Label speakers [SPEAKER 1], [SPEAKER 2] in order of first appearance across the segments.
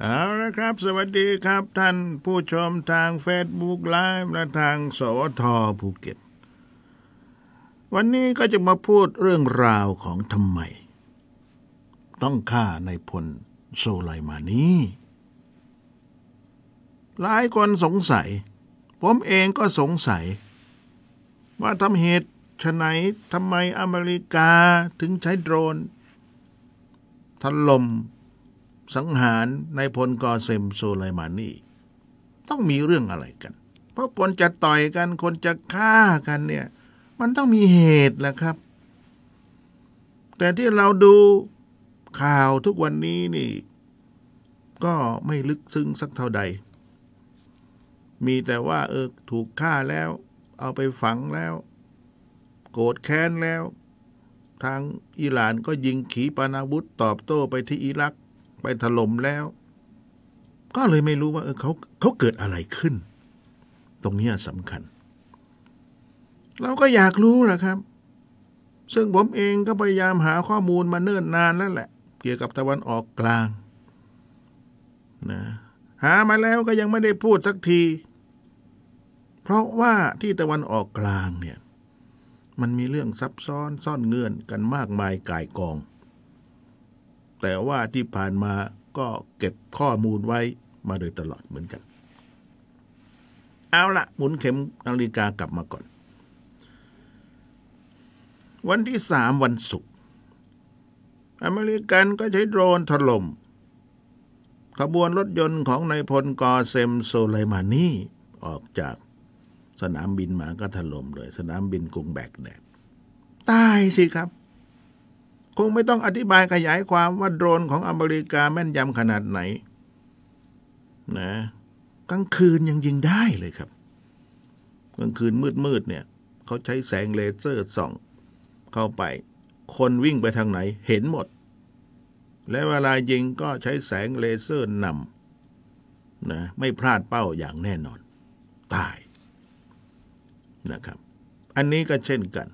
[SPEAKER 1] เอาละครับสวัสดีครับท่านผู้ชมทาง Facebook Live และทางสวทภูเก็ต วันนี้ก็จะมาพูดเรื่องราวของทำไม ต้องฆ่าในพลโซไลมานีหลายคนสงสัย ผมเองก็สงสัย ว่าทำเหตุฉไหนทำไมอเมริกาถึงใช้โดรนถล่มสังหารนายพลกอเซมโซไลมานี่ ต้องมีเรื่องอะไรกัน เพราะคนจะต่อยกันคนจะฆ่ากันเนี่ย มันต้องมีเหตุแหละครับ แต่ที่เราดูข่าวทุกวันนี้นี่ ก็ไม่ลึกซึ้งสักเท่าใด มีแต่ว่า เออถูกฆ่าแล้ว เอาไปฝังแล้ว โกรธแค้นแล้วทางอิหร่านก็ยิงขีปนาวุธ ตอบโต้ไปที่อิรักไปถล่มแล้ว ก็เลยไม่รู้ว่า เออเขาเขาเกิดอะไรขึ้น ตรงนี้สำคัญ เราก็อยากรู้แหละครับ ซึ่งผมเองก็พยายามหาข้อมูลมาเนิ่นนานแล้วแหละเกี่ยวกับตะวันออกกลาง นะ หามาแล้วก็ยังไม่ได้พูดสักที เพราะว่าที่ตะวันออกกลาง เนี่ย มันมีเรื่องซับซ้อนซ่อนเงื่อนกันมากมายก่ายกองแต่ว่าที่ผ่านมาก็เก็บข้อมูลไว้มาโดยตลอดเหมือนกัน เอาละหมุนเข็มนาฬิกากลับมาก่อน วันที่สามวันศุกร์อเมริกันก็ใช้โดรนถลม่มขบวนรถยนต์ของนายพลกอเซมโซไลมานีออกจากสนามบินมาก็ถล่มเลย สนามบินกรุงแบกแดดตายสิครับคงไม่ต้องอธิบายขยายความว่า โดรนของอเมริกาแม่นยำขนาดไหนนะกลางคืนยังยิงได้เลยครับ กลางคืนมืดๆเนี่ยเขาใช้แสงเลเซอร์ส่อง เข้าไป คนวิ่งไปทางไหน เห็นหมด และเวลายิงก็ใช้แสงเลเซอร์นำนะไม่พลาดเป้าอย่างแน่นอนตายนะครับ อันนี้ก็เช่นกัน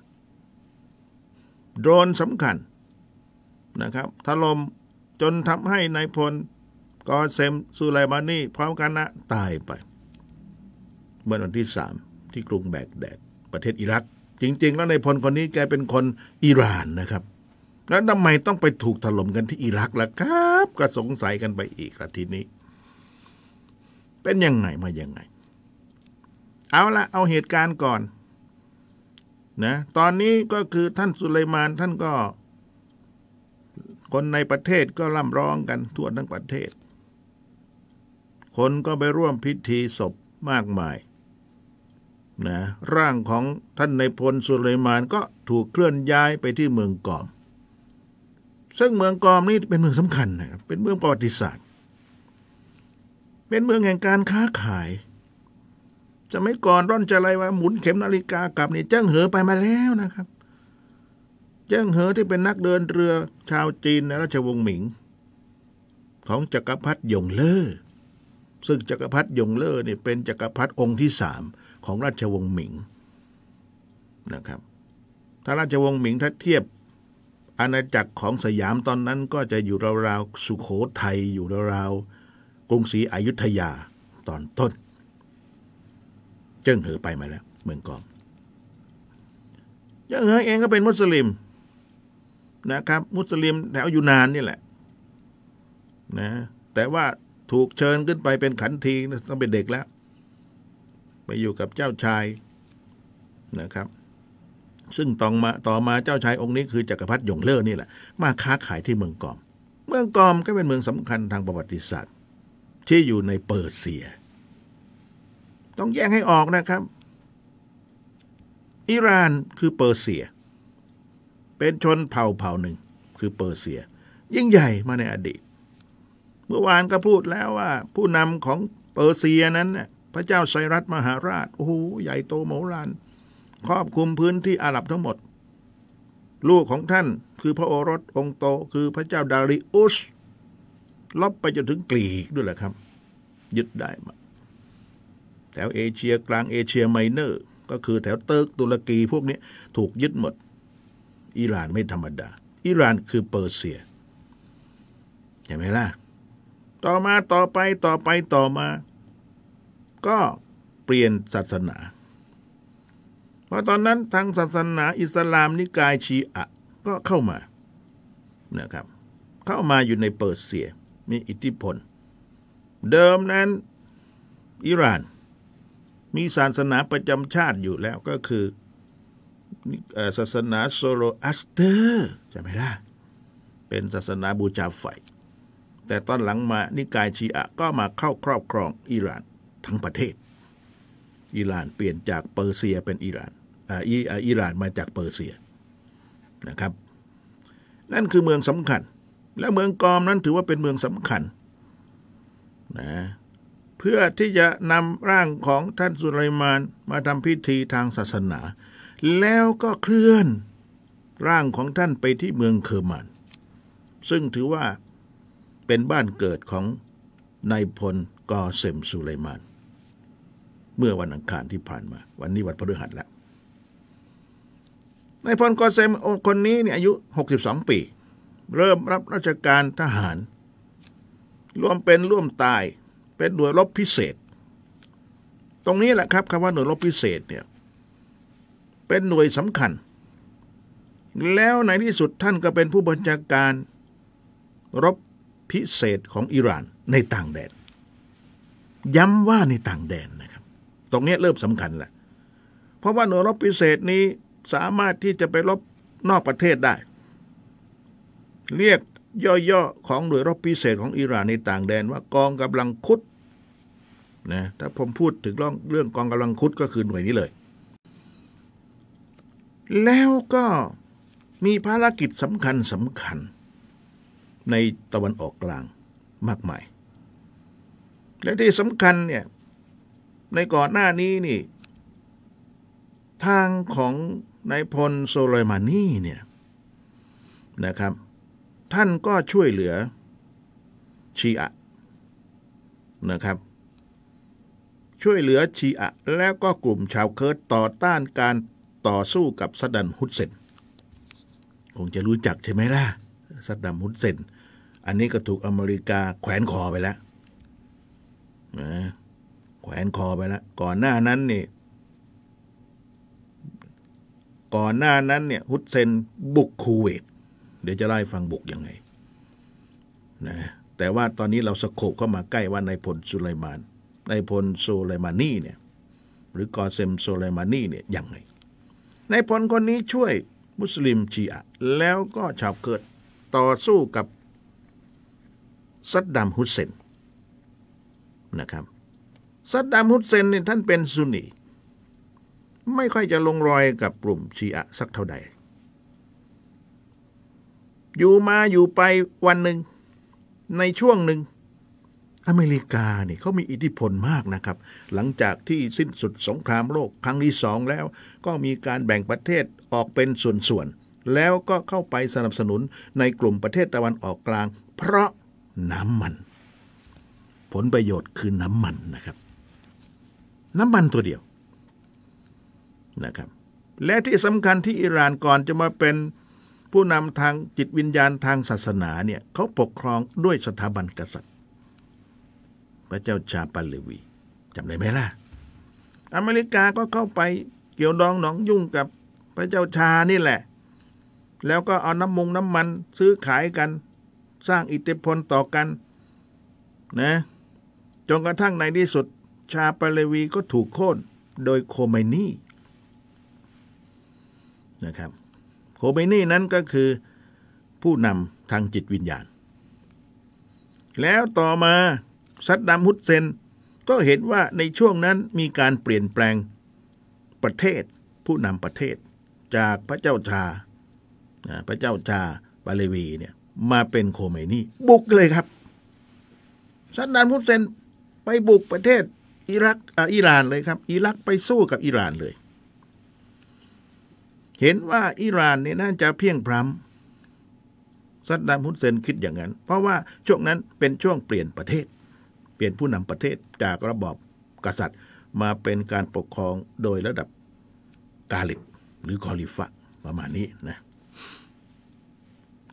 [SPEAKER 1] โดรนสำคัญนะครับถล่มจนทำให้ในายพลกอเซมสุไลมานีพร้อมกันนะตายไปเมื่อวันที่สามที่กรุงแบกแดดประเทศอิรัก จริง ๆ แล้วในพลคนนี้แกเป็นคนอิหร่านนะครับ แล้วทำไมต้องไปถูกถล่มกันที่อิรักล่ะครับ ก็สงสัยกันไปอีกละทีนี้ เป็นยังไงมายังไง เอาละเอาเหตุการณ์ก่อนนะตอนนี้ก็คือท่านสุไลมานท่านก็คนในประเทศก็ร่ำร้องกันทั่วทั้งประเทศ คนก็ไปร่วมพิธีศพมากมาย นะ ร่างของท่านในพลสุเลมานก็ถูกเคลื่อนย้ายไปที่เมืองกอม ซึ่งเมืองกอมนี่เป็นเมืองสำคัญนะครับ เป็นเมืองประวัติศาสตร์ เป็นเมืองแห่งการค้าขาย จะไม่ก่อนร่อนจะอะไรวะหมุนเข็มนาฬิกากลับนี่เจ้างเหอไปมาแล้วนะครับเจิ้งเหอที่เป็นนักเดินเรือชาวจีนในราชวงศ์หมิง ของจักรพรรดิหยงเล่อซึ่งจักรพรรดิหยงเล่อเนี่ยเป็นจักรพรรดิองค์ที่สามของราชวงศ์หมิงนะครับถ้าราชวงศ์หมิงถ้าเทียบอาณาจักรของสยามตอนนั้นก็จะอยู่ราวๆสุขโขทัยอยู่ราวๆกรุงศรีอยุธยาตอนต้นเจิ้งเหอไปมาแล้วเมืองกองเจิ้งเหอเองก็เป็นมุสลิมนะครับมุสลิมแถวยูนานนี่แหละนะแต่ว่าถูกเชิญขึ้นไปเป็นขันทีต้องเป็นเด็กแล้วไปอยู่กับเจ้าชายนะครับ ซึ่งต่อมาต่อมาเจ้าชายองค์นี้ คือจกักรพรรดิยงเล่อนี่แหละมาค้าขายที่เมืองกอม เมืองกอมก็เป็นเมืองสำคัญทางประวัติศาสตร์ ที่อยู่ในเปอร์เซีย ต้องแยกให้ออกนะครับ อิหร่านคือเปอร์เซียเป็นชนเผ่าเผ่าหนึ่ง คือเปอร์เซีย ยิ่งใหญ่มาในอดีต เมื่อวานก็พูดแล้วว่า ผู้นำของเปอร์เซียนั้น พระเจ้าไซรัสมหาราชโอ้โหใหญ่โตโมราน ครอบคุมพื้นที่อาหรับทั้งหมด ลูกของท่านคือพระโอรสองโต คือพระเจ้าดาริอุสลบไปจนถึงกรีกด้วยแหละครับ ยึดได้มา แถวเอเชียกลางเอเชียไมเนอร์ก็คือแถวเติร์กตุรกีพวกนี้ ถูกยึดหมดอิหร่านไม่ธรรมดา อิหร่านคือเปอร์เซีย เห็นไหมล่ะ ต่อมาต่อไปต่อไปต่อมา ก็เปลี่ยนศาสนา เพราะตอนนั้น ทางศาสนาอิสลามนิกายชีอะก็เข้ามานะครับ เข้ามาอยู่ในเปอร์เซีย มีอิทธิพล เดิมนั้น อิหร่านมีศาสนาประจำชาติอยู่แล้วก็คือศาสนาโซโลอัสเตอร์ใช่ไหมล่ะเป็นศาสนาบูชาไฟแต่ตอนหลังมานิกายชีอะก็มาเข้าครอบครองอิหร่านทั้งประเทศ อิหร่านเปลี่ยนจากเปอร์เซียเป็นอิหร่านอิอิหร่านมาจากเปอร์เซียนะครับ นั่นคือเมืองสำคัญ และเมืองกอมนั้นถือว่าเป็นเมืองสำคัญนะเพื่อที่จะนำร่างของท่านสุไลมานมาทำพิธีทางศาสนาแล้วก็เคลื่อนร่างของท่านไปที่เมืองเคอร์มันซึ่งถือว่าเป็นบ้านเกิดของนายพลกอเซมสุไลมาน เมื่อวันอังคารที่ผ่านมา วันนี้วันพฤหัสแล้วนายพลกอเซมคนนี้เนี่ยอายุ 62 ปี เริ่มรับราชการทหาร ร่วมเป็นร่วมตายเป็นหน่วยรบพิเศษ ตรงนี้แหละครับคำว่าหน่วยรบพิเศษเนี่ยเป็นหน่วยสำคัญ แล้วในที่สุดท่านก็เป็นผู้บัญชาการรบพิเศษของอิหร่านในต่างแดน ย้ำว่าในต่างแดนนะครับตรงนี้เริ่มสำคัญละเพราะว่าหน่วยรบพิเศษนี้สามารถที่จะไปรบนอกประเทศได้ เรียกย่อๆของหน่วยรบพิเศษของอิหร่านในต่างแดนว่ากองกำลังคุดนะถ้าผมพูดถึงเรื่องกองกำลังคุดก็คือหน่วยนี้เลยแล้วก็มีภารกิจสำคัญสำคัญในตะวันออกกลางมากมาย และที่สำคัญเนี่ยในก่อนหน้านี้นี่ทางของนายพลโซโลมานีเนี่ยนะครับ ท่านก็ช่วยเหลือชีอะนะครับ ช่วยเหลือชีอะ แล้วก็กลุ่มชาวเคิร์ดต่อต้านการต่อสู้กับซัดดัมฮุตเซน คงจะรู้จักใช่ไหมล่ะ ซัดดัมฮุตเซน อันนี้ก็ถูกอเมริกาแขวนคอไปแล้วนะ แขวนคอไปแล้ว ก่อนหน้านั้นนี่ ก่อนหน้านั้นเนี่ยฮุตเซนบุกคูเวตเดี๋ยวจะไล่ฟังบุกยังไงนะ แต่ว่าตอนนี้เราสโคบเข้ามาใกล้ว่านายพลสุไลมาน นายพลโซไลมานีเนี่ย หรือ กอเซมโซไลมานีเนี่ยยังไงนายพลคนนี้ช่วยมุสลิมชีอะ แล้วก็ชาวเกิดต่อสู้กับซัดดัมฮุสเซนนะครับซัดดัมฮุสเซนเนี่ยท่านเป็นซุนนี ไม่ค่อยจะลงรอยกับกลุ่มชีอะสักเท่าใด อยู่มาอยู่ไปวันหนึ่งในช่วงหนึ่งอเมริกาเนี่ยเขามีอิทธิพลมากนะครับ หลังจากที่สิ้นสุดสงครามโลกครั้งที่สองแล้วก็มีการแบ่งประเทศออกเป็นส่วนๆแล้วก็เข้าไปสนับสนุนในกลุ่มประเทศตะวันออกกลางเพราะน้ำมัน ผลประโยชน์คือน้ำมันนะครับ น้ำมันตัวเดียวนะครับและที่สำคัญที่อิหร่านก่อนจะมาเป็นผู้นำทางจิตวิญญาณทางศาสนาเนี่ยเขาปกครองด้วยสถาบันกษัตริย์ระเจ้าชาปาเลวีจำได้ไหมล่ะ อเมริกาก็เข้าไปเกี่ยวดองหนองยุ่งกับพระเจ้าชานี่แหละ แล้วก็เอาน้ำมุงน้ำมันซื้อขายกันสร้างอิทธิพลต่อกัน นะจนกระทั่งในที่สุด ชาปาเลวีก็ถูกโค่นโดยโคเมนี่นะครับ โคเมนี่นั้นก็คือผู้นำทางจิตวิญญาณ แล้วต่อมาซัดดัมฮุตเซนก็เห็นว่าในช่วงนั้นมีการเปลี่ยนแปลงประเทศผู้นำประเทศจากพระเจ้าชาพระเจ้าชาบาเลวีเนี่ยมาเป็นโคเมนีบุกเลยครับซัดดัมฮุตเซนไปบุกประเทศอิรักอิหร่านเลยครับ อิรักไปสู้กับอิหร่านเลย เห็นว่าอิหร่านเนี่ยน่าจะเพียงพรำซัดดัมฮุสเซนคิดอย่างนั้น เพราะว่าช่วงนั้นเป็นช่วงเปลี่ยนประเทศเปลี่ยนผู้นำประเทศจากระบอบกษัตริย์มาเป็นการปกครองโดยระดับกาลิบหรือคอลิฟะประมาณนี้นะ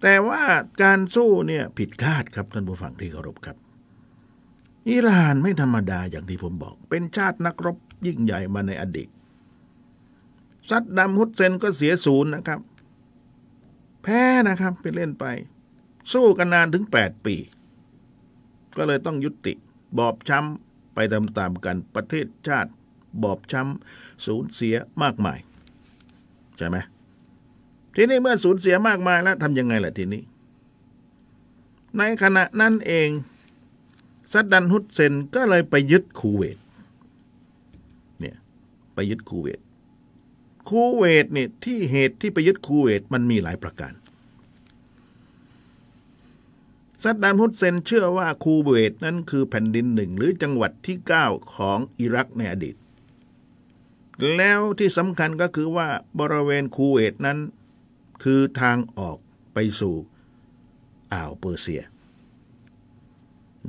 [SPEAKER 1] แต่ว่าการสู้เนี่ยผิดคาดครับ ท่านผู้ฟังที่เคารพครับ อิหร่านไม่ธรรมดาอย่างที่ผมบอก เป็นชาตินักรบยิ่งใหญ่มาในอดีตซัดดัมฮุดเซนก็เสียศูนย์นะครับ แพ้นะครับไปเล่นไป สู้กันนานถึง 8 ปี ก็เลยต้องยุติบอบช้ำไปตามๆกันประเทศชาติบอบช้ำสูญเสียมากมาย ใช่ไหมทีนี้เมื่อสูญเสียมากมายแล้วทำยังไงล่ะทีนี้ ในขณะนั้นเองซัดดันฮุดเซนก็เลยไปยึดคูเวตเนี่ยไปยึดคูเวตคูเวตเนี่ยที่เหตุที่ไปยึดคูเวตมันมีหลายประการซัดดามฮุสเซนเชื่อว่าคูเบตนั้นคือแผ่นดินหนึ่งหรือจังหวัดที่ 9 ของอิรักในอดีต แล้วที่สำคัญก็คือว่าบริเวณคูเวตนั้น คือทางออกไปสู่อ่าวเปอร์เซีย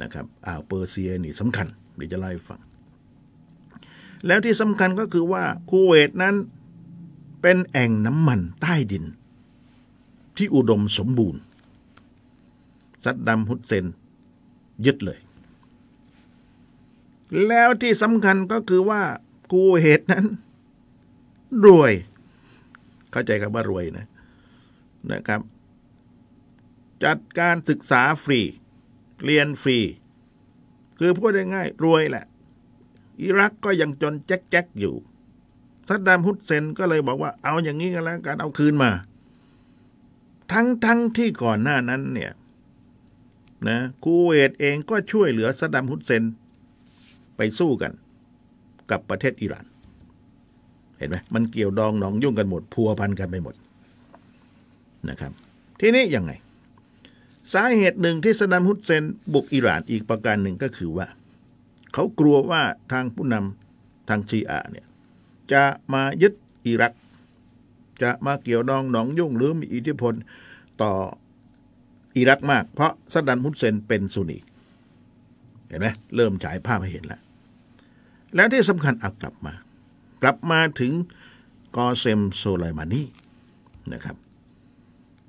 [SPEAKER 1] นะครับอ่าวเปอร์เซียนี่สำคัญเดี๋ยวจะไล่ฟังแล้วที่สำคัญก็คือว่าคูเวตนั้นเป็นแอ่งน้ำมันใต้ดินที่อุดมสมบูรณ์ซัดดัมฮุตเซนยึดเลย แล้วที่สำคัญก็คือว่ากูเหตุนั้น รวยเข้าใจครับว่ารวยนะนะครับ จัดการศึกษาฟรีเรียนฟรีคือพูดได้ง่ายรวยแหละ อิรักก็ยังจนแจ๊กๆอยู่ซัดดัมฮุตเซนก็เลยบอกว่าเอาอย่างนี้กันแล้วการเอาคืนมา ทั้งๆทที่ก่อนหน้านั้นเนี่ยนะคูเวตเองก็ช่วยเหลือซัดดัมฮุสเซนไปสู้กันกับประเทศอิหร่าน เห็นไหมมันเกี่ยวดองหนองยุ่งกันหมด พัวพันกันไปหมดนะครับ ทีนี้ยังไง สาเหตุหนึ่งที่ซัดดัมฮุสเซนบุกอิหร่านอีกประการหนึ่งก็คือว่าเขากลัวว่าทางผู้นำทางชีอะเนี่ยจะมายึดอิรัก จะมาเกี่ยวดองหนองยุ่งหรือมีอิทธิพลต่ออิรักมากเพราะซัดดัมฮุสเซนเป็นซุนีเห็นไหมเริ่มฉายภาพให้เห็นแล้ว แล้วที่สำคัญอกลับมา กลับมาถึงกอเซมโซไลมานีนะครับ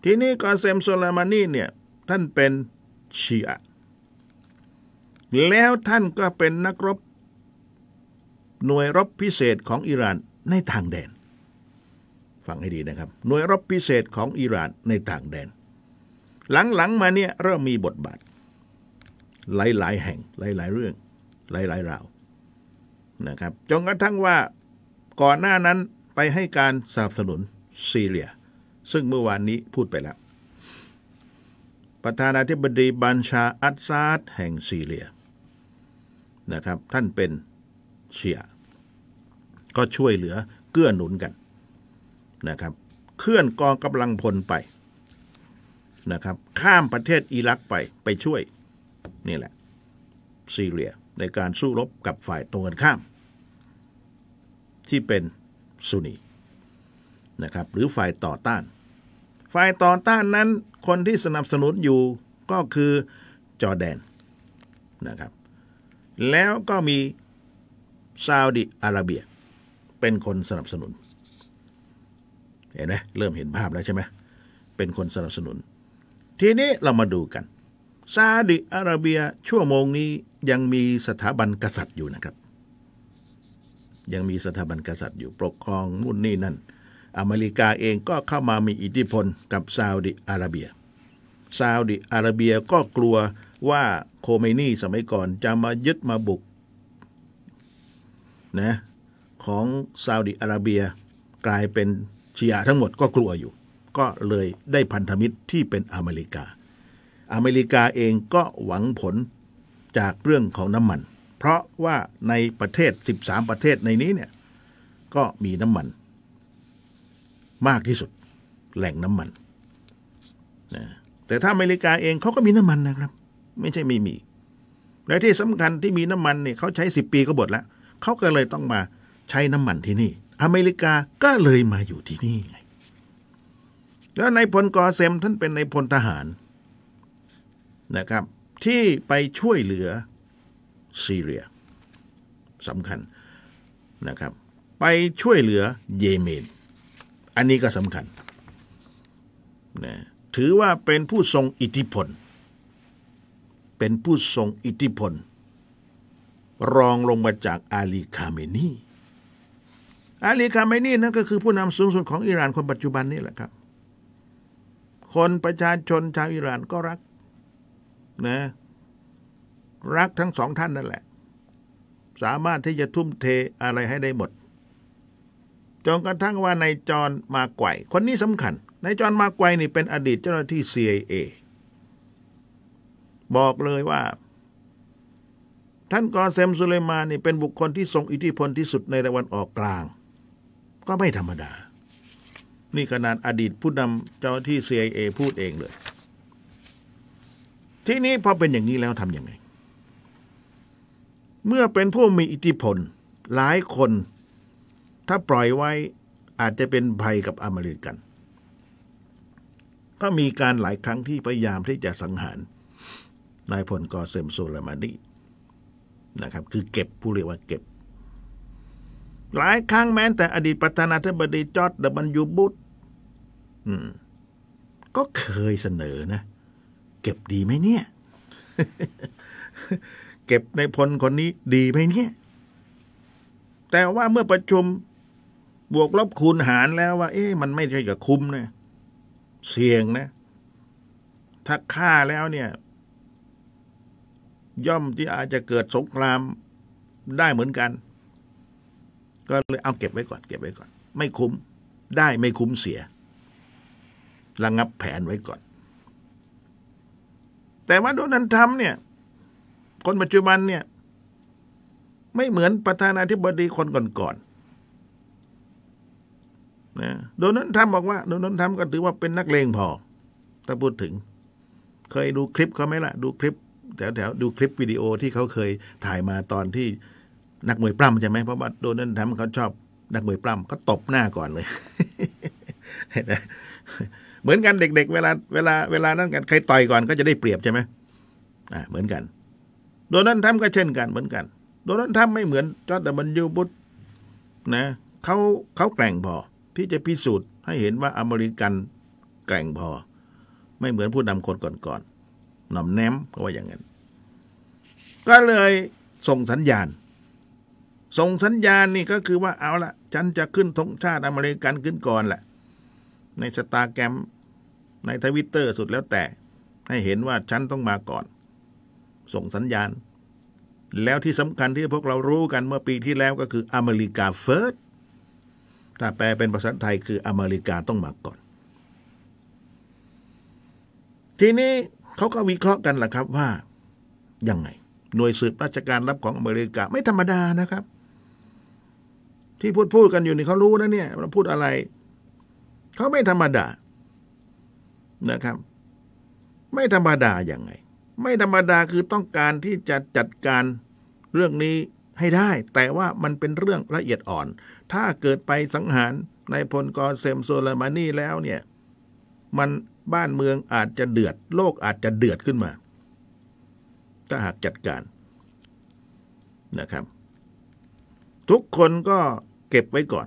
[SPEAKER 1] ทีนี้กอเซมโซไลมานีเนี่ยท่านเป็นชีอะแล้วท่านก็เป็นนักรบ หน่วยรบพิเศษของอิหร่านในต่างแดนฟังให้ดีนะครับหน่วยรบพิเศษของอิหร่านในต่างแดนหลังๆมาเนี่ยเริ่มมีบทบาท หลายๆแห่งหลายๆเรื่องหลายๆราวนะครับจนกระทั่งว่าก่อนหน้านั้นไปให้การสนับสนุนซีเรียซึ่งเมื่อวานนี้พูดไปแล้วประธานาธิบดีบัญชาอัสซาดแห่งซีเรียนะครับท่านเป็นเชียก็ช่วยเหลือเกื้อหนุนกันนะครับ เคลื่อนกองกำลังพลไปนะครับข้ามประเทศอิรักไปไปช่วยนี่แหละซีเรียในการสู้รบกับฝ่ายตรงกันข้าม ที่เป็นซุนีนะครับหรือฝ่ายต่อต้านฝ่ายต่อต้านนั้นคนที่สนับสนุนอยู่ก็คือจอแดนนะครับแล้วก็มีซาอุดิอาระเบีย เป็นคนสนับสนุนเห็นไหมเริ่มเห็นภาพแล้วใช่ไหมเป็นคนสนับสนุนทีนี้เรามาดูกันซาดิอาระเบียชั่วโมงนี้ยังมีสถาบันกษัตริย์อยู่นะครับ ยังมีสถาบันกษัตริย์อยู่ปกครองมุ่นนี่นั่นอเมริกาเองก็เข้ามามีอิทธิพลกับซาอุดิอาระเบียซาอุดิอาระเบียก็กลัวว่าโคเมนีสมัยก่อนจะมายึดมาบุกนะของซาอุดิอาระเบียกลายเป็นชียาทั้งหมดก็กลัวอยู่ก็เลยได้พันธมิตรที่เป็นอเมริกา อเมริกาเองก็หวังผลจากเรื่องของน้ำมัน เพราะว่าในประเทศ 13 ประเทศในนี้เนี่ยก็มีน้ำมัน มากที่สุดแหล่งน้ำมันนะแต่ถ้าอเมริกาเองเขาก็มีน้ำมันนะครับ ไม่ใช่ไม่มี และที่สำคัญที่มีน้ำมันเนี่ยเขาใช้ 10 ปีก็หมดแล้ว เขาก็เลยต้องมาใช้น้ำมันที่นี่ อเมริกาก็เลยมาอยู่ที่นี่ไงแล้วนายพลกอเซมท่านเป็นนายพลทหารนะครับที่ไปช่วยเหลือซีเรียสำคัญนะครับ ไปช่วยเหลือเยเมน อันนี้ก็สำคัญนะถือว่าเป็นผู้ทรงอิทธิพล เป็นผู้ทรงอิทธิพล รองลงมาจากอาลีคาเมนี อาลีคาเมนีนั่นก็คือผู้นำสูงสุดของอิหร่าน คนปัจจุบันนี่แหละครับคนประชาชนชาวอิหร่านก็รักนะรักทั้งสองท่านนั่นแหละ สามารถที่จะทุ่มเทอะไรให้ได้หมดจนกระทั่งว่านายจอนมาไกวคนนี้สำคัญนายจอนมาไกวนี่เป็นอดีตเจ้าหน้าที่ CIA บอกเลยว่า ท่านกอเซมสุเลมานนี่เป็นบุคคลที่ทรงอิทธิพลที่สุดในตะวันออกกลาง ก็ไม่ธรรมดานี่ขนาดอดีตผู้นำเจ้าที่ CIA พูดเองเลย ที่นี้พอเป็นอย่างนี้แล้วทำยังไง เมื่อเป็นผู้มีอิทธิพลหลายคน ถ้าปล่อยไว้อาจจะเป็นภัยกับอเมริกัน ก็มีการหลายครั้งที่พยายามที่จะสังหารนายพลกอเซมโซลามานีนะครับ คือเก็บผู้เรียกว่าเก็บ หลายครั้งแม้แต่อดีตประธานาธิบดีจอร์ดเดบันยูบุตอืมก็เคยเสนอนะ เก็บดีไหมเนี่ย เก็บในพลคนนี้ ดีไหมเนี่ยแต่ว่าเมื่อประชุมบวกลบคูณหารแล้วว่า เอ๊ะมันไม่ใช่กับคุ้มนะเสี่ยงนะถ้าฆ่าแล้วเนี่ย ย่อมที่อาจจะเกิดสงครามได้เหมือนกัน ก็เลยเอาเก็บไว้ก่อน เก็บไว้ก่อน ไม่คุ้ม ได้ไม่คุ้มเสียระงับแผนไว้ก่อน แต่ว่าโดนัน์ทรัมเนี่ย คนปัจจุบันเนี่ย ไม่เหมือนประธานาธิบดีคนก่อนๆนะโดนัน์ทรัมบอกว่า โดนัน์ทรัมก็ถือว่าเป็นนักเลงพอถ้าพูดถึง เคยดูคลิปเขาไหมล่ะ ดูคลิปแถวๆดูคลิปวิดีโอที่เขาเคยถ่ายมาตอนที่ นักมวยปล้ำใช่ไหมเพราะว่าโดนันด์ทรัมเขาชอบ นักมวยปล้ำก็ตบหน้าก่อนเลยเห็นไเหมือนกันเด็ก ๆ เวลาเวลาเวลานั้นกันใครต่อยก่อนก็จะได้เปรียบใช่ไหมอ่าเหมือนกัน โดนัลด์ทรัมป์ก็เช่นกันเหมือนกัน โดนัลด์ทรัมป์ไม่เหมือนจอร์ดบันยูบุตนะเขาเขาแกร่งพอที่จะพิสูจน์ให้เห็นว่าอเมริกันแกร่งพอ ไม่เหมือนผู้นำคนก่อนๆหน่อมแนมก็ว่าอย่างนั้นก็เลยส่งสัญญาณ ส่งสัญญาณนี่ก็คือว่าเอาละฉันจะขึ้นธงชาติอเมริกันขึ้นก่อนแหละในสตาแกรมในทวิตเตอร์สุดแล้วแต่ให้เห็นว่าฉันต้องมาก่อน ส่งสัญญาณ แล้วที่สำคัญที่พวกเรารู้กันเมื่อปีที่แล้วก็คืออเมริกาเฟิร์สถ้าแปลเป็นภาษาไทยคืออเมริกาต้องมาก่อน ทีนี้เขาก็วิเคราะห์กันล่ะครับว่า ยังไง หน่วยสืบราชการรับของอเมริกาไม่ธรรมดานะครับ ที่พูดพูดกันอยู่นี่เขารู้นะเนี่ย เราพูดอะไรเขาไม่ธรรมดา นะครับ ไม่ธรรมดาอย่างไง ไม่ธรรมดาคือต้องการที่จะจัดการเรื่องนี้ให้ได้ แต่ว่ามันเป็นเรื่องละเอียดอ่อน ถ้าเกิดไปสังหารนายพลกอเซมโซลามานี่แล้วเนี่ยมันบ้านเมืองอาจจะเดือดโลกอาจจะเดือดขึ้นมา ถ้าหากจัดการนะครับ ทุกคนก็เก็บไว้ก่อน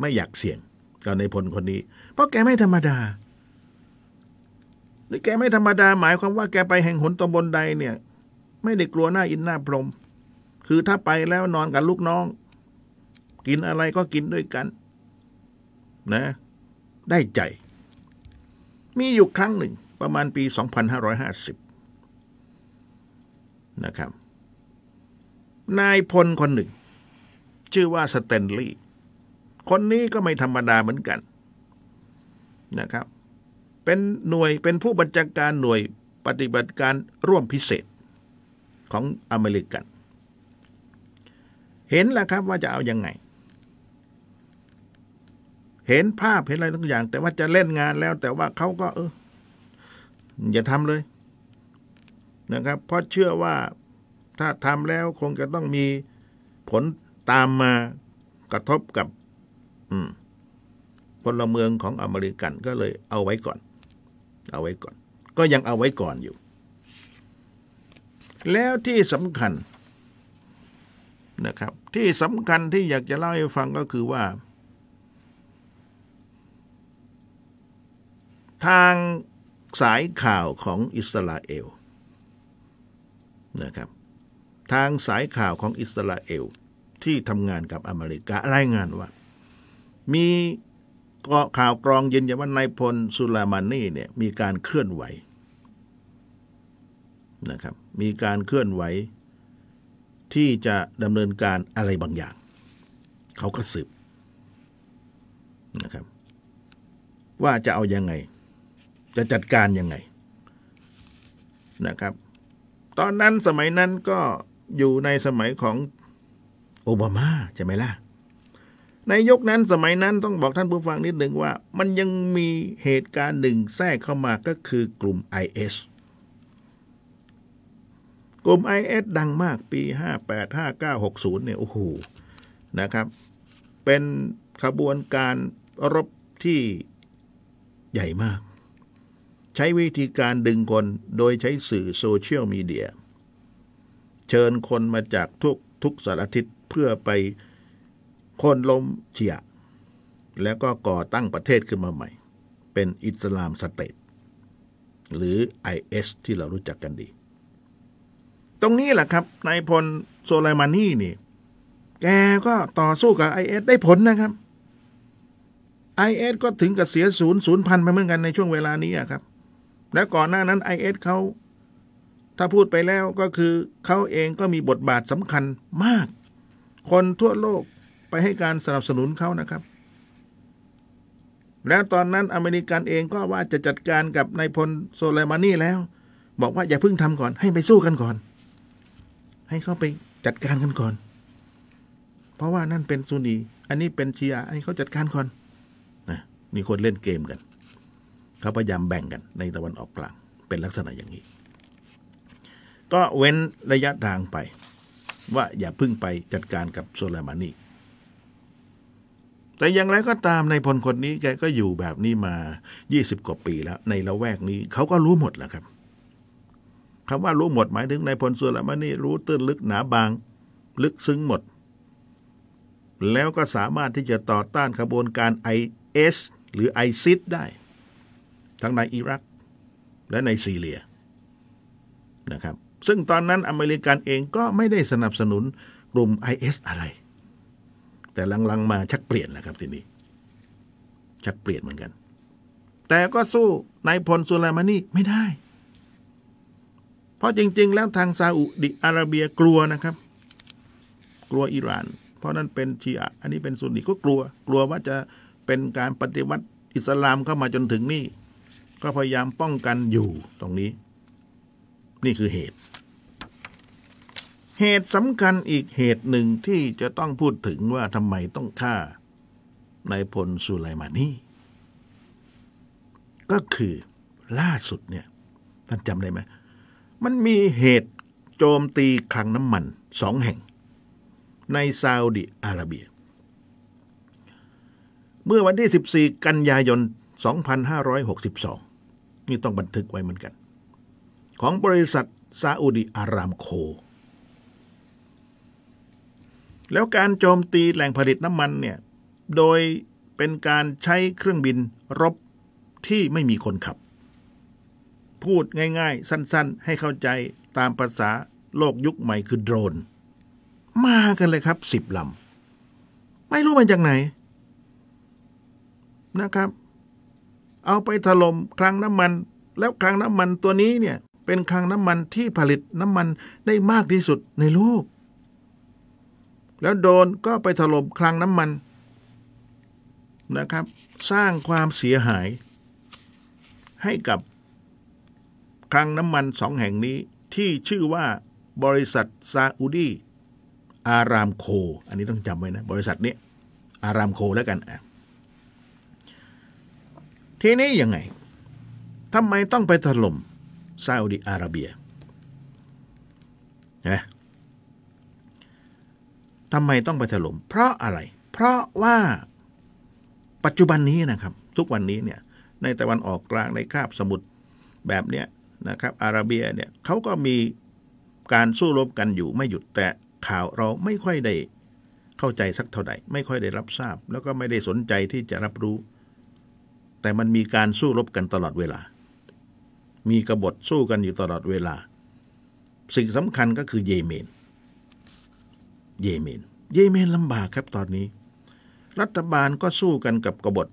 [SPEAKER 1] ไม่อยากเสี่ยงกับในพลคนนี้ เพราะแกไม่ธรรมดาหรือแกไม่ธรรมดา หมายความว่าแกไปแห่งหนตำบลใดเนี่ยไม่ได้กลัวหน้าอินหน้าพรม คือถ้าไปแล้วนอนกับลูกน้อง กินอะไรก็กินด้วยกัน นะ ได้ใจ มีอยู่ครั้งหนึ่ง ประมาณปี 2550นะครับนายพลคนหนึ่ง ชื่อว่าสเตนลีย์คนนี้ก็ไม่ธรรมดาเหมือนกันนะครับ เป็นหน่วยเป็นผู้บัญชาการหน่วยปฏิบัติการร่วมพิเศษของอเมริกัน เห็นแล้วครับว่าจะเอาอยัางไง เห็นภาพเห็นอะไรทุกอย่าง แต่ว่าจะเล่นงานแล้ว แต่ว่าเขาก็ เอออย่าทำเลย นะครับ เพราะเชื่อว่าถ้าทำแล้ว คงจะต้องมีผลตามมากระทบกับพลเมืองของอเมริกันก็เลยเอาไว้ก่อน เอาไว้ก่อน ก็ยังเอาไว้ก่อนอยู่ แล้วที่สำคัญนะครับ ที่สำคัญที่อยากจะเล่าให้ฟังก็คือว่า ทางสายข่าวของอิสราเอลนะครับ ทางสายข่าวของอิสราเอล ที่ทำงานกับอเมริการายงานว่ามีข่าวกรองยืนยันว่านายพลสุลามานีเนี่ยมีการเคลื่อนไหวนะครับ มีการเคลื่อนไหว ที่จะดำเนินการอะไรบางอย่าง เขาก็สืบนะครับ ว่าจะเอาอยัางไง จะจัดการยังไงนะครับ ตอนนั้นสมัยนั้นก็อยู่ในสมัยของโอบามา ใช่ไหมล่ะในยุคนั้นสมัยนั้นต้องบอกท่านผู้ฟังนิดหนึ่งว่า มันยังมีเหตุการณ์หนึ่งแทรกเข้ามาก็คือกลุ่ม IS กลุ่ม IS ดังมากปี 58 59 60เนี่ยโอ้โหนะครับเป็นขบวนการรบที่ใหญ่มาก ใช้วิธีการดึงคนโดยใช้สื่อโซเชียลมีเดียเชิญคนมาจากทุกทุกสารทิศเพื่อไปคนล้มเชีย แล้วก็ก่อตั้งประเทศขึ้นมาใหม่ เป็นอิสลามสเตทหรือ IS ที่เรารู้จักกันดี ตรงนี้แหละครับนายพลโซไลมานีนี่ แกก็ต่อสู้กับ IS ได้ผลนะครับ IS ก็ถึงกับเสียศูนย์ศูนย์พันไปเหมือนกันในช่วงเวลานี้ครับ และก่อนหน้านั้น IS เขาถ้าพูดไปแล้วก็คือ เขาเองก็มีบทบาทสำคัญมาก คนทั่วโลกไปให้การสนับสนุนเขานะครับ แล้วตอนนั้นอเมริกันเองก็ว่าจะจัดการกับนายพลโซเลมานีแล้ว บอกว่าอย่าเพิ่งทำก่อน ให้ไปสู้กันก่อน ให้เขาไปจัดการกันก่อน เพราะว่านั่นเป็นซุนีอันนี้เป็นเชียอันนี้เขาจัดการก่อนนะมี่คนเล่นเกมกันเขาพยายามแบ่งกันในตะวันออกกลางเป็นลักษณะอย่างนี้ ก็เว้นระยะทางไป ว่าอย่าพึ่งไปจัดการกับโซเลมานีแต่อย่างไรก็ตามในพลคนนี้แกก็อยู่แบบนี้มา 20 กว่าปีแล้ว ในละแวกนี้เขาก็รู้หมดแหละครับคำว่ารู้หมดหมายถึงในพลสุลมานี่รู้ตื้นลึกหนาบาง ลึกซึ้งหมด แล้วก็สามารถที่จะต่อต้านขบวนการไอเอสหรือไอซิดได้ ทั้งในอิรัก และในซีเรียนะครับ ซึ่งตอนนั้นอเมริกันเองก็ไม่ได้สนับสนุนกลุ่ม IS อะไรแต่หลัง ๆ มาชักเปลี่ยนแล้วครับ ทีนี้ ชักเปลี่ยนเหมือนกัน แต่ก็สู้นายพลสุลามานี่ไม่ได้ เพราะจริงๆแล้วทางซาอุดิอาระเบียกลัวนะครับ กลัวอิหร่าน เพราะนั่นเป็นชีอะอันนี้เป็นซุนนีก็กลัว กลัวว่าจะเป็นการปฏิวัติอิสลามเข้ามาจนถึงนี่ ก็พยายามป้องกันอยู่ตรงนี้ นี่คือเหตุเหตุสำคัญอีกเหตุหนึ่งที่จะต้องพูดถึงว่าทำไมต้องฆ่านายพลสุไลมานีก็คือล่าสุดเนี่ยท่านจำได้ไหม มันมีเหตุโจมตีคลังน้ำมันสองแห่ง ในซาอุดิอาระเบีย เมื่อวันที่ 14 กันยายน 2562 นี่ต้องบันทึกไว้เหมือนกัน ของบริษัทซาอุดิอารามโคแล้วการโจมตีแหล่งผลิตน้ำมันเนี่ยโดยเป็นการใช้เครื่องบินรบที่ไม่มีคนขับ พูดง่ายๆ สั้น ๆ ให้เข้าใจตามภาษาโลกยุคใหม่คือโดรน มากันเลยครับสิบลำไม่รู้มาจากไหน นะครับ เอาไปถล่มคลังน้ำมัน แล้วคลังน้ำมันตัวนี้เนี่ย เป็นคลังน้ำมันที่ผลิตน้ำมันได้มากที่สุดในโลกแล้วโดนก็ไปถล่มคลังน้ำมัน นะครับ สร้างความเสียหายให้กับคลังน้ำมันสองแห่งนี้ ที่ชื่อว่าบริษัทซาอุดี อารามโค อันนี้ต้องจำไว้นะ บริษัทนี้อารามโคแล้วกันทีนี้ยังไงทำไมต้องไปถล่มซาอุดีอาระเบียนะทำไมต้องไปถล่ม เพราะอะไร เพราะว่าปัจจุบันนี้นะครับ ทุกวันนี้เนี่ยในตะวันออกกลางในคาบสมุทรแบบเนี้ยนะครับอาราเบียเนี่ยเขาก็มีการสู้รบกันอยู่ไม่หยุดแต่ข่าวเราไม่ค่อยได้เข้าใจสักเท่าไหร่ไม่ค่อยได้รับทราบ แล้วก็ไม่ได้สนใจที่จะรับรู้ แต่มันมีการสู้รบกันตลอดเวลา มีกบฏสู้กันอยู่ตลอดเวลา สิ่งสำคัญก็คือเยเมนเยเมนเยเมนลำบากครับตอนนี้ รัฐบาลก็สู้กันกับกบฏ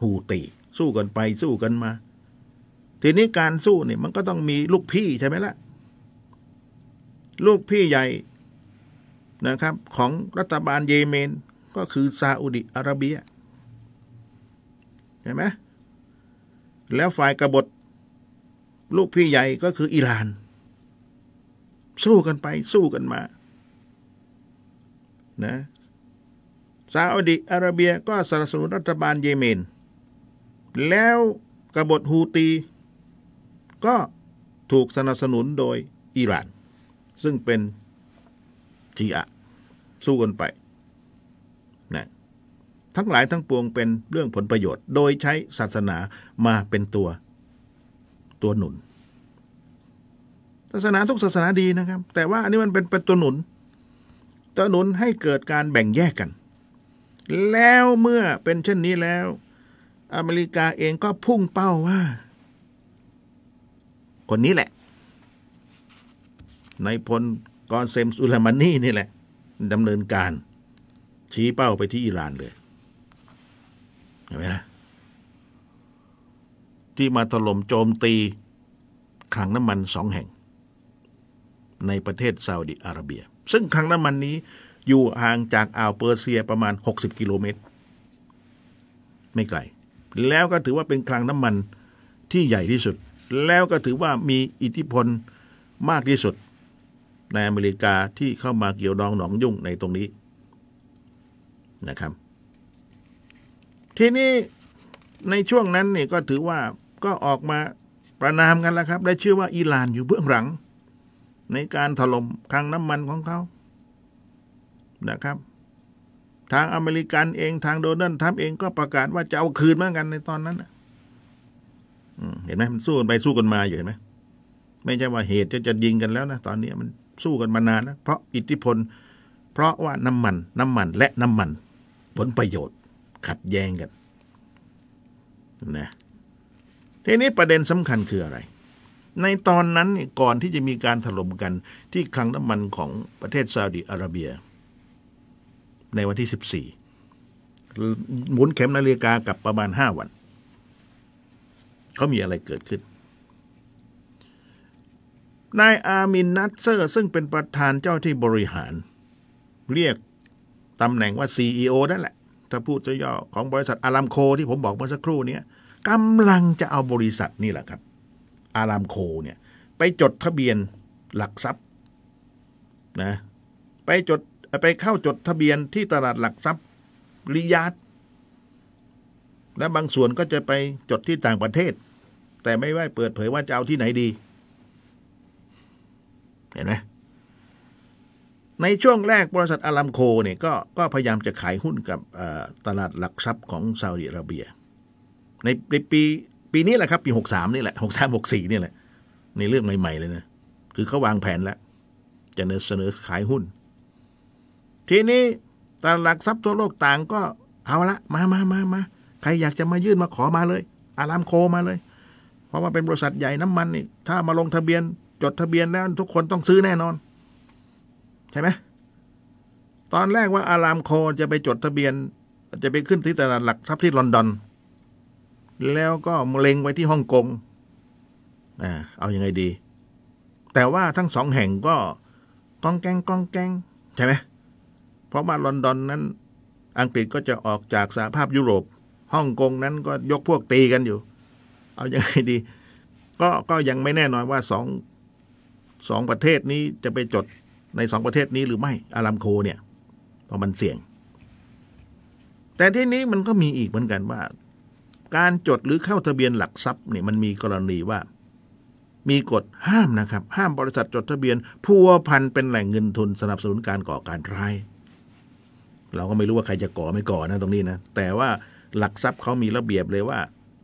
[SPEAKER 1] ฮูตีสู้กันไปสู้กันมา ทีนี้การสู้เนี่ยมันก็ต้องมีลูกพี่ใช่ไหมละ่ะลูกพี่ใหญ่นะครับ ของรัฐบาลเยเมนก็คือซาอุดิอาระเบียเห็นไหมแล้วฝ่ายกบฏ ลูกพี่ใหญ่ก็คืออิหร่าน สู้กันไปสู้กันมานะซาอุดิ อาระเบียก็สนับสนุนรัฐบาลเยเมน แล้วกบฏฮูตี ก็ถูกสนับสนุนโดยอิหร่าน ซึ่งเป็นจีอะสู้กันไปนะทั้งหลายทั้งปวงเป็นเรื่องผลประโยชน์ โดยใช้ศาสนามาเป็นตัวตัวหนุน ศาสนาทุกศาสนาดีนะครับ แต่ว่าอันนี้มันเป็นเป็นตัวหนุนตหนุนให้เกิดการแบ่งแยกกัน แล้วเมื่อเป็นเช่นนี้แล้ว อเมริกาเองก็พุ่งเป้าว่า คนนี้แหละนายพลกอนเซมสุลามานีนี่แหละดำเนินการชี้เป้าไปที่อิหร่านเลย เห็นไหมนะที่มาถล่มโจมตีคลังน้ำมันสองแห่ง ในประเทศซาอุดิอาระเบียซึ่งคลังน้ำมันนี้อยู่ห่างจากอ่าวเปอร์เซียประมาณ 60กิโลเมตรไม่ไกลแล้วก็ถือว่าเป็นคลังน้ำมันที่ใหญ่ที่สุด แล้วก็ถือว่ามีอิทธิพลมากที่สุด ในอเมริกาที่เข้ามาเกี่ยวดองหนองยุ่งในตรงนี้นะครับ ทีนี้ในช่วงนั้นนี่ก็ถือว่าก็ออกมาประนามกันแล้วครับได้ชื่อว่าอิหร่านอยู่เบื้องหลังในการถล่มคลังน้ำมันของเขานะครับ ทางอเมริกันเองทางโดนัลด์ทรัมป์เองก็ประกาศว่าจะเอาคืนเหมือนกันในตอนนั้นเห็นไหมมันสู้กันไปสู้กันมาอยู่เห็นไหมไม่ใช่ว่าเหตุจะจะยิงกันแล้วนะตอนนี้มันสู้กันมานานแล้วเพราะ อิทธิพลเพราะว่าน้ำมัน น้ำมันและน้ำมัน ผลประโยชน์ ขัดแย้งกันนะทีนี้ประเด็นสำคัญคืออะไรในตอนนั้นก่อนที่จะมีการถล่มกันที่คลังน้ำมันของประเทศซาอุดิอาระเบีย ในวันที่ 14 หมุนเข็มนาฬิกากับประมาณ 5 วัน เขามีอะไรเกิดขึ้นนายอามินนัทเซอร์ซึ่งเป็นประธานเจ้าที่บริหาร เรียกตำแหน่งว่า CEO นั่นแหละ ถ้าพูดย่อของบริษัทอารามโคที่ผมบอกเมื่อสักครู่นี้กำลังจะเอาบริษัทนี่แหละครับอารามโคเนี่ยไปจดทะเบียนหลักทรัพย์นะไปจดไปเข้าจดทะเบียนที่ตลาดหลักทรัพย์ริยาดและบางส่วนก็จะไปจดที่ต่างประเทศ แต่ไม่ว้เปิดเผยว่าจะเอาที่ไหนดีเห็นไหมในช่วงแรกบริษัทอารามโคเนี่ยกก็พยายามจะขายหุ้นกับตลาดหลักทรัพย์ของ ซาอุดิอาระเบีย ในปีปีนี้แหละครับ ปีหกสามนี่แหละหกสามหกสี่นี่แหละในเรื่องใหม่ๆเลยนะ คือเขาวางแผนแล้วจะเสนอขายหุ้น ทีนี้ตลาดัทรัพย์ทั่วโลกต่างก็ เอาละมามามามาใครอยากจะมายื่นมาขอมาเลย อารามโคมาเลย เพราะว่าเป็นบริษัทใหญ่น้ำมันนี่ ถ้ามาลงทะเบียนจดทะเบียนแล้วทุกคนต้องซื้อแน่นอน ใช่ไหมตอนแรกว่าอารามโคจะไปจดทะเบียนจะไปขึ้นที่ตลาดหลักทรัพย์ที่ลอนดอนแล้วก็เล็งไว้ที่ฮ่องกงอ่าเอาอยัางไงดี แต่ว่าทั้งสองแห่งก็กองแกงกองแกงใช่ไหมเพราะว่าลอนดอนนั้น อังกฤษก็จะออกจากสหภาพยุโรปฮ่องกงนั้นก็ยกพวกตีกันอยู่ เอาอยัางไงดี ก็ก็ยังไม่แน่นอนว่าสองสองประเทศนี้จะไปจดในสองประเทศนี้หรือไม่ อารามโคเนี่ยเพราะมันเสี่ยง แต่ที่นี้มันก็มีอีกเหมือนกันว่าการจดหรือเข้าทะเบียนหลักทรัพย์เนี่ยมันมีกรณีว่า มีกฎห้ามนะครับ ห้ามบริษัทจดทะเบียนพัวพันเป็นแหล่งเงินทุนสนับสนุนการก่อการร้าย เราก็ไม่รู้ว่าใครจะก่อไม่ก่อนะตรงนี้นะ แต่ว่าหลักทรัพย์เขามีระเบียบเลยว่า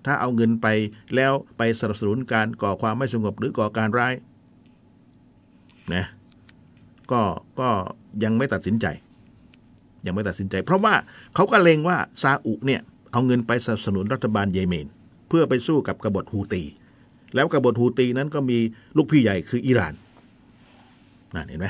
[SPEAKER 1] ถ้าเอาเงินไปแล้วไปสนับสนุนการก่อความไม่สงบหรือก่อการร้ายนะก็ก็ยังไม่ตัดสินใจ ยังไม่ตัดสินใจ เพราะว่าเขาก็เลงว่าซาอุเนี่ยเอาเงินไปสนับสนุนรัฐบาลเยเมน เพื่อไปสู้กับกบฏฮูตี แล้วกบฏฮูตีนั้นก็มีลูกพี่ใหญ่คืออิหร่านนั่นเห็นไหม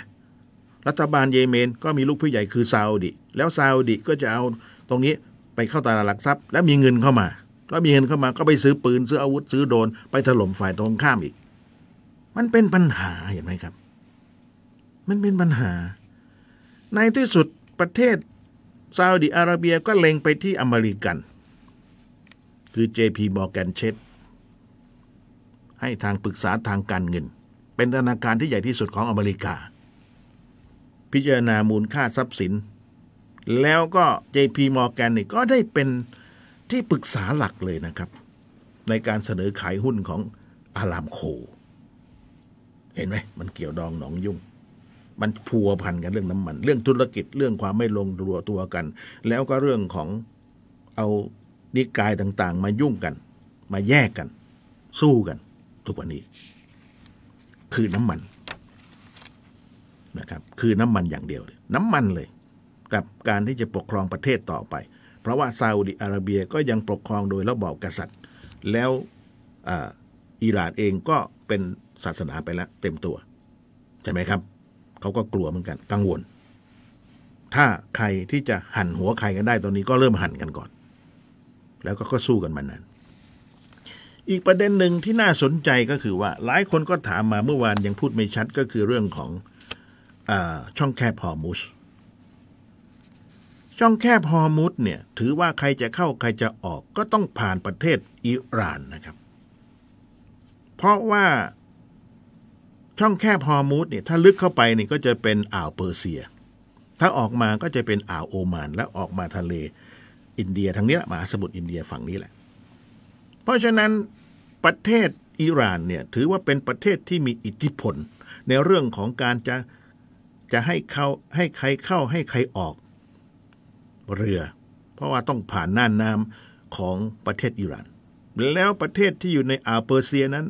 [SPEAKER 1] รัฐบาลเยเมน ก็มีลูกพี่ใหญ่คือซาอุดิ แล้วซาอุดิ ก็จะเอา ตรงนี้ไปเข้าตลาดหลักทรัพย์ และมีเงินเข้ามา แล้ว มี เงินเข้ามาก็ไปซื้อปืนซื้ออาวุธซื้อโดนไปถล่มฝ่ายตรงข้ามอีก มันเป็นปัญหาเห็นไหมครับ มันเป็นปัญหา ในที่สุดประเทศซาอุดิอาระเบียก็เล็งไปที่อเมริกันคือ JP Morgan Chase ให้ทางปรึกษาทางการเงิน เป็นธนาคารที่ใหญ่ที่สุดของอเมริกา พิจารณามูลค่าทรัพย์สิน แล้วก็ JP Morgan นี่ก็ได้เป็นที่ปรึกษาหลักเลยนะครับ ในการเสนอขายหุ้นของอารามโค เห็นไหมมันเกี่ยวดองหนองยุ่ง มันพัวพันกันเรื่องน้ำมัน เรื่องธุรกิจเรื่องความไม่ลงตัวตัวกัน แล้วก็เรื่องของเอานิกายต่างๆ มายุ่งกัน มาแยกกัน สู้กัน ทุกวันนี้ คือน้ำมันนะครับ คือน้ำมันอย่างเดียวเลย น้ำมันเลย กับการที่จะปกครองประเทศต่อไป เพราะว่าซาอุดิอาระเบียก็ยังปกครองโดยระบอบกษัตริย์ แล้วอิหร่านเองก็เป็นศาสนาไปแล้ว เต็มตัว ใช่ไหมครับ เขาก็กลัวเหมือนกัน กังวล ถ้าใครที่จะหั่นหัวใครกันได้ ตอนนี้ก็เริ่มหั่นกันก่อนแล้วก็ก็สู้กันมานานอีกประเด็นหนึ่งที่น่าสนใจก็คือว่าหลายคนก็ถามมาเมื่อวานยังพูดไม่ชัดก็คือเรื่องของอช่องแคบฮอร์มุสช่องแคบฮอร์มุสเนี่ยถือว่าใครจะเข้าใครจะออกก็ต้องผ่านประเทศอิหร่านนะครับ เพราะว่าช่องแคบฮอร์มุสเนี่ยถ้าลึกเข้าไปนี่ก็จะเป็นอ่าวเปอร์เซีย ถ้าออกมาก็จะเป็นอ่าวโอมานและออกมาทะเลอินเดียทางนี้มหาสมุทรอินเดียฝั่งนี้แหละ เพราะฉะนั้นประเทศอิหร่านเนี่ยถือว่าเป็นประเทศที่มีอิทธิพลในเรื่องของการจะ จะให้เขาให้ใครเข้าให้ใครออก เรือ เพราะว่าต้องผ่านน่านน้ำของประเทศอิหร่านแล้วประเทศที่อยู่ในอ่าวเปอร์เซียนั้น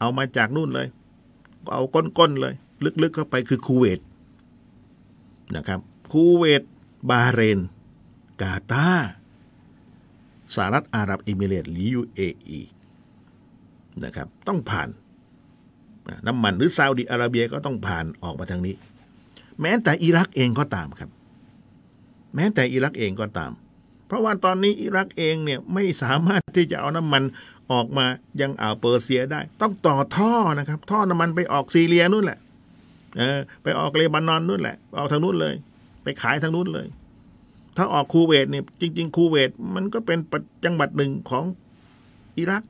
[SPEAKER 1] เอามาจากนู่นเลย เอาก้นๆเลย ลึกๆเข้าไปคือคูเวตนะครับคูเวตบาเรนกาตาสหรัฐอาหรับเอมิเรตหรือ UAE นะครับ ต้องผ่านน้ำมันหรือซาอุดีอาระเบียก็ต้องผ่านออกมาทางนี้ แม้แต่อิรักเองก็ตามครับ แม้แต่อิรักเองก็ตาม เพราะว่าตอนนี้อิรักเองเนี่ยไม่สามารถที่จะเอาน้ำมันออกมายังอ่าวเปอร์เซียได้ ต้องต่อท่อนะครับ ท่อน้ำมันไปออกซีเรียนู่นแหละไปออกเลบานอนนู่นแหละออกทางนู้นเลย ไปขายทางนู้นเลยถ้าออกคูเวตเนี่ยจริง ๆ คูเวต มันก็เป็นจังหวัดหนึ่งของอิรัก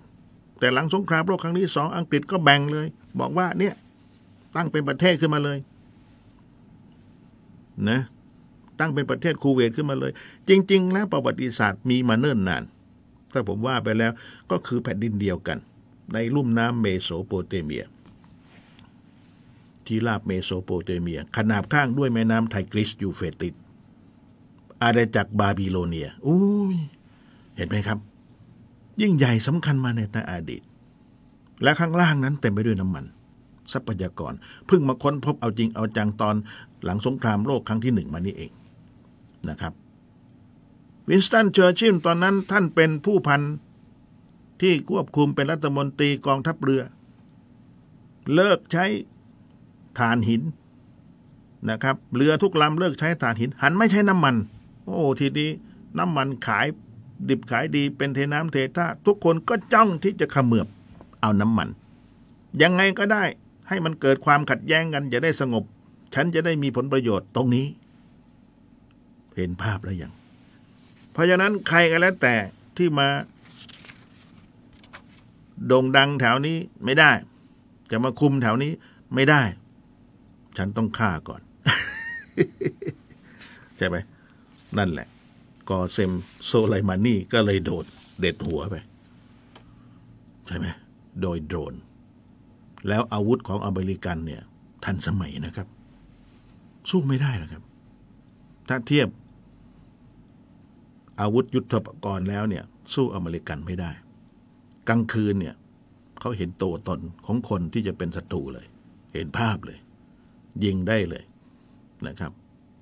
[SPEAKER 1] แต่หลังสงครามโลกครั้งที่สองอังกฤษก็แบ่งเลย บอกว่าเนี่ยตั้งเป็นประเทศขึ้นมาเลยนะตั้งเป็นประเทศคูเวตขึ้นมาเลย จริง ๆ แล้วประวัติศาสตร์มีมาเนิ่นนาน ถ้าผมว่าไปแล้วก็คือแผ่นดินเดียวกัน ในลุ่มน้ำเมโสโปเตเมียที่ราบเมโสโปเตเมีย ขนาบข้างด้วยแม่น้ำไทกริสยูเฟติดอาณาจักรบาบิโลเนีย อู้ยเห็นไหมครับ ยิ่งใหญ่สำคัญมาในตอดีต และข้างล่างนั้นเต็มไปด้วยน้ำมัน ทรัพยากร เพิ่งมาค้นพบเอาจริงเอาจังตอนหลังสงครามโลกครั้งที่หนึ่งมานี่เองนะครับ วินสตันเชอร์ชิลตอนนั้นท่านเป็นผู้พันที่ควบคุมเป็นรัฐมนตรีกองทัพเรือ เลิกใช้ถ่านหินนะครับเรือทุกลำเลิกใช้ถ่านหิน หันไม่ใช้น้ำมันโอ้ทีนี้ น้ำมันขาย ดิบขายดีเป็นเทน้ำเทท่า ทุกคนก็จ้องที่จะขมือบ เอาน้ำมัน ยังไงก็ได้ ให้มันเกิดความขัดแย้งกันจะได้สงบ ฉันจะได้มีผลประโยชน์ตรงนี้ เห็นภาพแล้วยัง เพราะฉะนั้นใครก็แล้วแต่ที่มาโด่งดังแถวนี้ ไม่ได้ จะมาคุมแถวนี้ไม่ได้ ฉันต้องฆ่าก่อนใช่ไหมนั่นแหละ กอเซมโซไลมานี่ก็เลยโดด เด็ดหัวไป ใช่ไหม โดยโดรนแล้วอาวุธของอเมริกันเนี่ย ทันสมัยนะครับ สู้ไม่ได้นะครับ ถ้าเทียบ อาวุธยุทโธปกรณ์แล้วเนี่ย สู้อเมริกันไม่ได้ กลางคืนเนี่ยเขาเห็นตัวตนของคนที่จะเป็นศัตรูเลย เห็นภาพเลย ยิงได้เลยนะครับ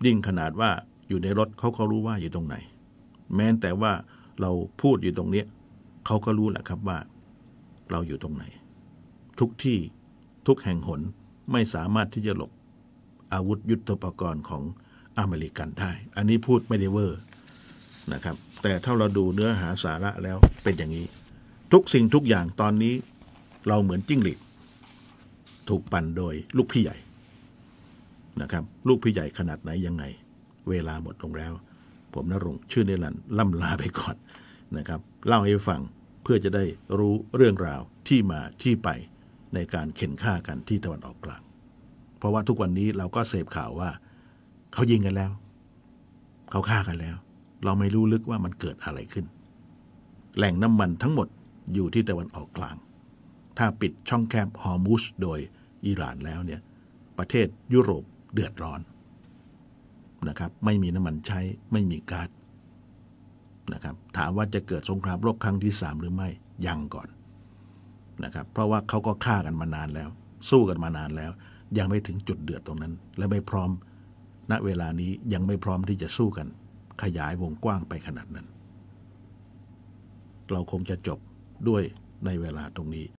[SPEAKER 1] ยิ่งขนาดว่าอยู่ในรถเขาก็รู้ว่าอยู่ตรงไหน แม้แต่ว่าเราพูดอยู่ตรงเนี้ยเขาก็รู้แหละครับว่า เราอยู่ตรงไหน ทุกที่ทุกแห่งหนไม่สามารถที่จะหลบอาวุธยุทโธปกรณ์ของอเมริกันได้อันนี้พูดไม่ได้เวอร์นะครับ แต่ถ้าเราดูเนื้อหาสาระแล้วเป็นอย่างนี้ ทุกสิ่งทุกอย่างตอนนี้ เราเหมือนจิ้งหรีดถูกปั่นโดยลูกพี่ใหญ่นะครับ ลูกพี่ใหญ่ขนาดไหนยังไงเวลาหมดลงแล้ว ผมนรงชื่อนิรันล่ำลาไปก่อนนะครับ เล่าให้ฟังเพื่อจะได้รู้เรื่องราวที่มาที่ไปในการเข็นฆ่ากันที่ตะวันออกกลาง เพราะว่าทุกวันนี้เราก็เสพข่าวว่า เขายิงกันแล้วเขาฆ่ากันแล้ว เราไม่รู้ลึกว่ามันเกิดอะไรขึ้น แหล่งน้ำมันทั้งหมดอยู่ที่ตะวันออกกลาง ถ้าปิดช่องแคบฮอร์มูสโดยอิหร่านแล้วเนี่ย ประเทศยุโรปเดือดร้อนนะครับไม่มีน้ำมันใช้ไม่มีกา๊าซนะครับถามว่าจะเกิดสงครามโลกครั้งที่3หรือไม่ยังก่อนนะครับเพราะว่าเขาก็ฆ่ากันมานานแล้ว สู้กันมานานแล้ว ยังไม่ถึงจุดเดือดตรงนั้น และไม่พร้อม ณเวลานี้ยังไม่พร้อมที่จะสู้กัน ขยายวงกว้างไปขนาดนั้น เราคงจะจบด้วยในเวลาตรงนี้